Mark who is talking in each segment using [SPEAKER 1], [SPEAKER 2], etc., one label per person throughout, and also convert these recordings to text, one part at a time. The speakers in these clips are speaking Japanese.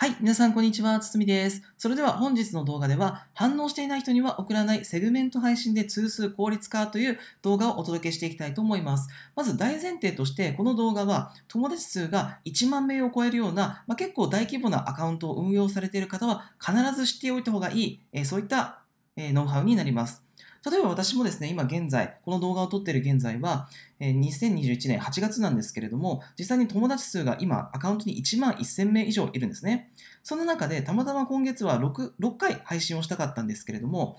[SPEAKER 1] はい、皆さんこんにちは、つつみです。それでは本日の動画では、反応していない人には送らないセグメント配信で通数効率化という動画をお届けしていきたいと思います。まず大前提として、この動画は友達数が1万名を超えるような、まあ、結構大規模なアカウントを運用されている方は必ず知っておいた方がいい、えそういった、えノウハウになります。例えば私もですね、今現在、この動画を撮っている現在は、2021年8月なんですけれども、実際に友達数が今、アカウントに1万1000名以上いるんですね。その中で、たまたま今月は 6, 6回配信をしたかったんですけれども、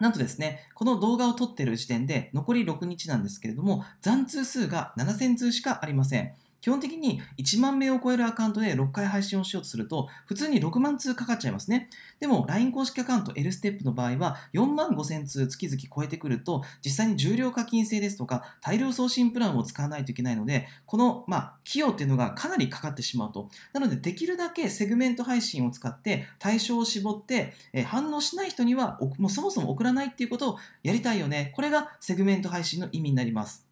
[SPEAKER 1] なんとですね、この動画を撮っている時点で、残り6日なんですけれども、残通数が7000通しかありません。基本的に1万名を超えるアカウントで6回配信をしようとすると、普通に6万通かかっちゃいますね。でも、LINE 公式アカウント L ステップの場合は、4万5千通月々超えてくると、実際に重量課金制ですとか、大量送信プランを使わないといけないので、この、まあ、費用っていうのがかなりかかってしまうと。なので、できるだけセグメント配信を使って、対象を絞って、え反応しない人には、もうそもそも送らないっていうことをやりたいよね。これがセグメント配信の意味になります。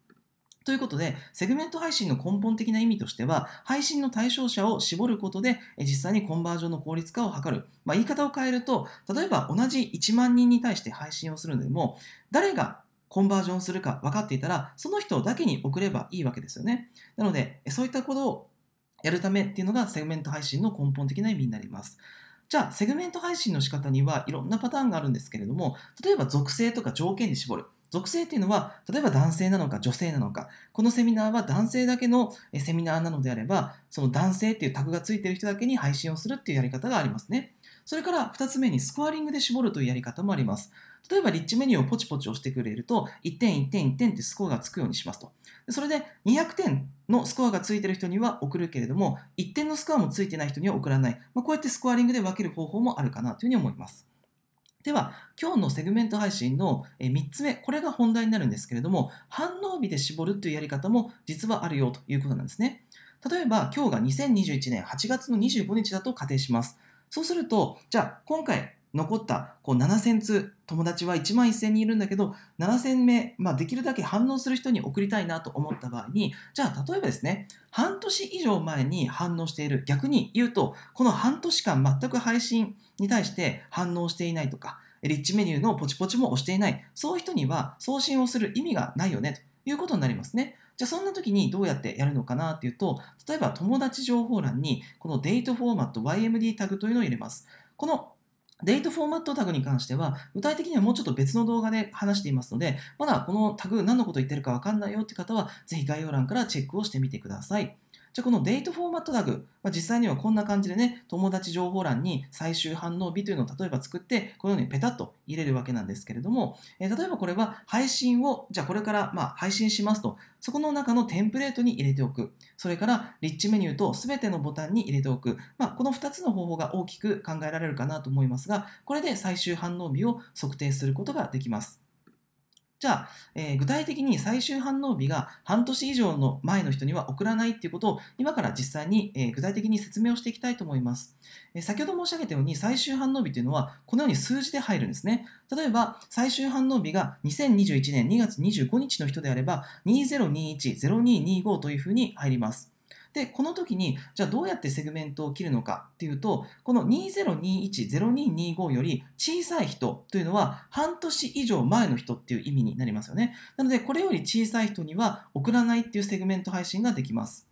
[SPEAKER 1] ということで、セグメント配信の根本的な意味としては、配信の対象者を絞ることで、実際にコンバージョンの効率化を図る。まあ、言い方を変えると、例えば同じ1万人に対して配信をするのでも、誰がコンバージョンするか分かっていたら、その人だけに送ればいいわけですよね。なので、そういったことをやるためっていうのが、セグメント配信の根本的な意味になります。じゃあ、セグメント配信の仕方にはいろんなパターンがあるんですけれども、例えば属性とか条件に絞る。属性っていうのは、例えば男性なのか女性なのか、このセミナーは男性だけのセミナーなのであれば、その男性っていうタグがついてる人だけに配信をするっていうやり方がありますね。それから2つ目にスコアリングで絞るというやり方もあります。例えばリッチメニューをポチポチ押してくれると、1点1点1点ってスコアがつくようにしますと。それで200点のスコアがついてる人には送るけれども、1点のスコアもついてない人には送らない。まあ、こうやってスコアリングで分ける方法もあるかなというふうに思います。では今日のセグメント配信の3つ目これが本題になるんですけれども反応日で絞るというやり方も実はあるよということなんですね例えば今日が2021年8月の25日だと仮定しますそうするとじゃあ今回残ったこう7000通友達は1万1000人いるんだけど7000名、まあ、できるだけ反応する人に送りたいなと思った場合にじゃあ例えばですね半年以上前に反応している逆に言うとこの半年間全く配信に対して反応していないとかリッチメニューのポチポチも押していないそういう人には送信をする意味がないよねということになりますね。じゃあそんな時にどうやってやるのかなっていうと例えば友達情報欄にこのデートフォーマット YMD タグというのを入れます。このデートフォーマットタグに関しては、具体的にはもうちょっと別の動画で話していますので、まだこのタグ何のこと言ってるかわかんないよって方は、ぜひ概要欄からチェックをしてみてください。じゃあこのデートフォーマットタグ、まあ、実際にはこんな感じでね、友達情報欄に最終反応日というのを例えば作って、このようにペタッと入れるわけなんですけれども、えー、例えばこれは配信を、じゃあこれからまあ配信しますと、そこの中のテンプレートに入れておく。それからリッチメニューと全てのボタンに入れておく。まあ、この2つの方法が大きく考えられるかなと思いますが、これで最終反応日を測定することができます。じゃあ、えー、具体的に最終反応日が半年以上の前の人には送らないっていうことを今から実際に、えー、具体的に説明をしていきたいと思います、えー、先ほど申し上げたように最終反応日というのはこのように数字で入るんですね例えば最終反応日が2021年2月25日の人であれば2021-0225というふうに入りますで、この時に、じゃあどうやってセグメントを切るのかっていうと、この2021-0225より小さい人というのは、半年以上前の人っていう意味になりますよね。なので、これより小さい人には送らないっていうセグメント配信ができます。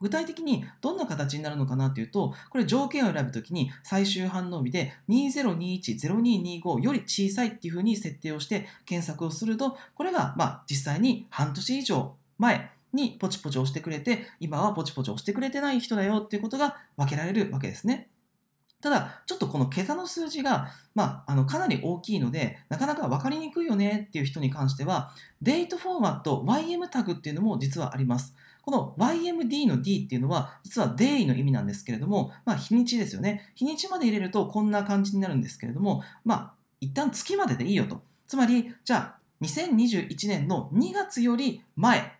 [SPEAKER 1] 具体的にどんな形になるのかなというと、これ条件を選ぶときに最終反応日で2021-0225より小さいっていうふうに設定をして検索をすると、これがまあ実際に半年以上前にポチポチ押してくれて、今はポチポチ押してくれてない人だよっていうことが分けられるわけですね。ただ、ちょっとこの桁の数字が、まあ、あのかなり大きいので、なかなか分かりにくいよねっていう人に関しては、デートフォーマット YM タグっていうのも実はあります。この YMD の D っていうのは、実は Day の意味なんですけれども、まあ、日にちですよね。日にちまで入れるとこんな感じになるんですけれども、まあ、一旦月まででいいよと。つまり、じゃあ、2021年の2月より前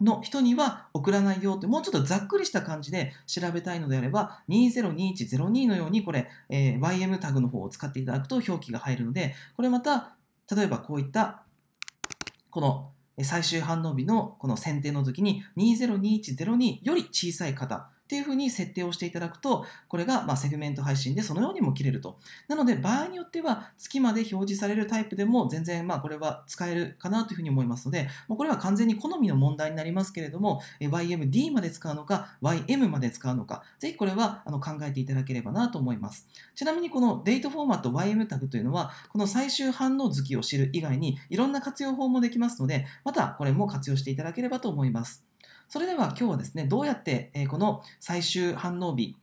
[SPEAKER 1] の人には送らないよって、もうちょっとざっくりした感じで調べたいのであれば、202102のようにこれ、えー、YM タグの方を使っていただくと表記が入るので、これまた、例えばこういった、この最終反応日のこの選定の時に202102より小さい方っていうふうに設定をしていただくと、これがまセグメント配信でそのようにも切れると。なので、場合によっては月まで表示されるタイプでも全然まあこれは使えるかなというふうに思いますので、これは完全に好みの問題になりますけれども、YMD まで使うのか、YM まで使うのか、ぜひこれはあの考えていただければなと思います。ちなみにこのデートフォーマット YM タグというのは、この最終反応月を知る以外にいろんな活用法もできますので、またこれも活用していただければと思います。それでは今日はですね、どうやってこの最終反応日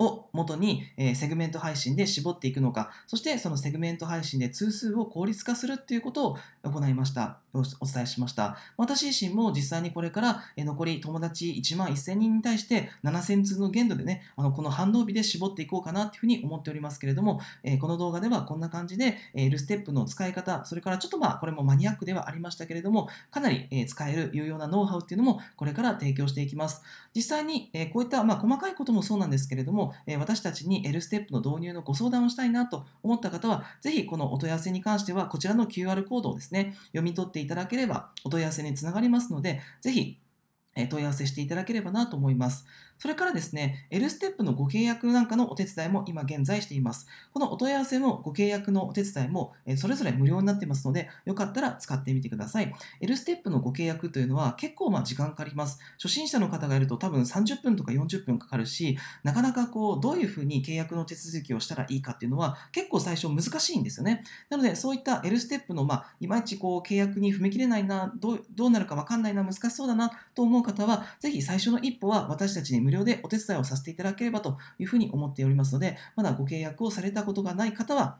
[SPEAKER 1] を元に、えセグメント配信で絞っていくのか、そしてそのセグメント配信で通数を効率化するっていうことを行いました。お伝えしました。私自身も実際にこれから、え残り友達1万1000人に対して7000通の限度でね、あのこの反応日で絞っていこうかなっていうふうに思っておりますけれども、えこの動画ではこんな感じで、えルステップの使い方、それからちょっとまあこれもマニアックではありましたけれども、かなり、え使える有用なノウハウっていうのもこれから提供していきます。実際に、えこういったまあ細かいこともそうなんですけれども、も、え私たちに L ステップの導入のご相談をしたいなと思った方は、ぜひこのお問い合わせに関しては、こちらの QR コードをですね、読み取っていただければお問い合わせにつながりますので、ぜひ問い合わせしていただければなと思います。それからですね、L ステップのご契約なんかのお手伝いも今現在しています。このお問い合わせもご契約のお手伝いもそれぞれ無料になってますので、よかったら使ってみてください。L ステップのご契約というのは結構まあ時間かかります。初心者の方がいると多分30分とか40分かかるし、なかなかこう、どういうふうに契約の手続きをしたらいいかっていうのは結構最初難しいんですよね。なので、そういった L ステップの、まあ、いまいちこう、契約に踏み切れないな、どうどうなるかわかんないな、難しそうだなと思う方は、ぜひ最初の一歩は私たちに無料でお手伝いをさせていただければというふうに思っておりますので、まだご契約をされたことがない方は、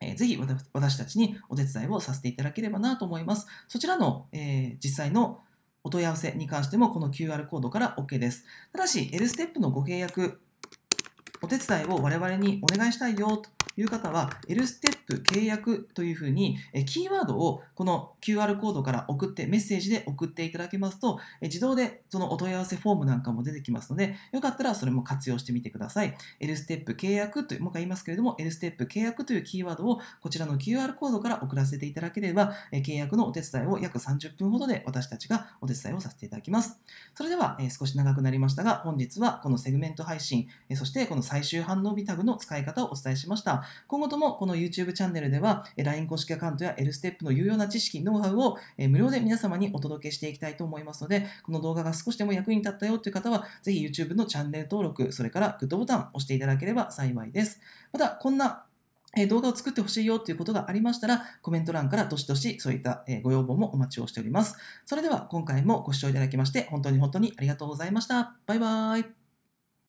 [SPEAKER 1] えぜひ私たちにお手伝いをさせていただければなと思います。そちらの、えー、実際のお問い合わせに関してもこの QR コードから OK です。ただし、L ステップのご契約、お手伝いを我々にお願いしたいよという方は L ステップ契約というふうにキーワードをこの QR コードから送ってメッセージで送っていただけますと自動でそのお問い合わせフォームなんかも出てきますのでよかったらそれも活用してみてください L ステップ契約というもう一回言いますけれども L ステップ契約というキーワードをこちらの QR コードから送らせていただければ契約のお手伝いを約30分ほどで私たちがお手伝いをさせていただきますそれでは少し長くなりましたが本日はこのセグメント配信そしてこの最終反応日タグの使い方をお伝えしました今後ともこの YouTube チャンネルでは、LINE 公式アカウントや L ステップの有用な知識、ノウハウを無料で皆様にお届けしていきたいと思いますので、この動画が少しでも役に立ったよという方は、ぜひ YouTube のチャンネル登録、それからグッドボタンを押していただければ幸いです。また、こんなえ動画を作ってほしいよということがありましたら、コメント欄からどしどしそういったご要望もお待ちをしております。それでは今回もご視聴いただきまして、本当に本当にありがとうございました。バイバイ。